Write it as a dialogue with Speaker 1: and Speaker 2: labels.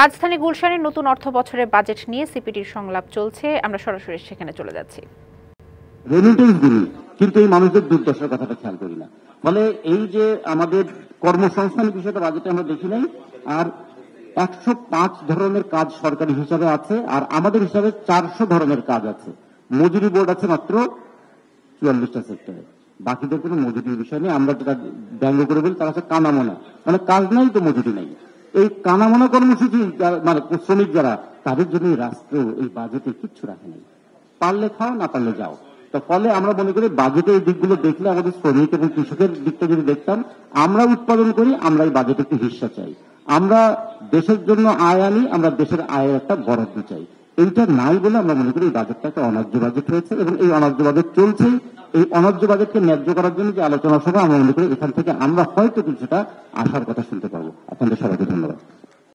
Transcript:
Speaker 1: রাজধানী গুলশানের নতুন অর্থ বছরের বাজেট নিয়ে সিপিটির সংলাপ চলছে আমরা সরাসরি সেখানে চলে
Speaker 2: যাচ্ছি কিন্তু এই মানুষদের দুর্দশার কথাটা খেয়াল করি না ফলে মানে এই যে আমাদের কর্মসংস্থান বিষয়ে বাজেটে আমরা দেখি নাই আর একশো পাঁচ ধরনের কাজ সরকারি হিসাবে আছে আর আমাদের হিসাবে চারশো ধরনের কাজ আছে মজুরি বোর্ড আছে মাত্র চুয়াল্লিশটা সেক্টরে বাকিদের কোনো মজুরির বিষয় নেই আমরা যেটা ব্যঙ্গ করে বলি তারা হচ্ছে কানামোনা মানে কাজ নাই তো মজুরি নাই এই কানামানা কর্মসূচি মানে শ্রমিক যারা তাদের জন্য রাষ্ট্র এই বাজেটে কিচ্ছু রাখেনি পারলে খাও না পারলে যাও তো ফলে আমরা মনে করি বাজেটের দিকগুলো দেখলে আমাদের শ্রমিক এবং কৃষকের দিকটা যদি দেখতাম আমরা উৎপাদন করি আমরা এই বাজেটে একটু হিস্সা চাই আমরা দেশের জন্য আয় আনি আমরা দেশের আয়ের একটা বরাদ্দ চাই এইটা নাই বলে আমরা মনে করি এই বাজেটটা একটা অনার্য বাজেট হয়েছে এবং এই অনার্য বাজেট চলছেই এই অনর্যবাদকে ন্যায্য করার জন্য যে আলোচনা সভা আমরা মনে করি এখান থেকে আমরা হয়তো কিছুটা আসার কথা শুনতে পারবো
Speaker 3: আপনাদের সবাইকে ধন্যবাদ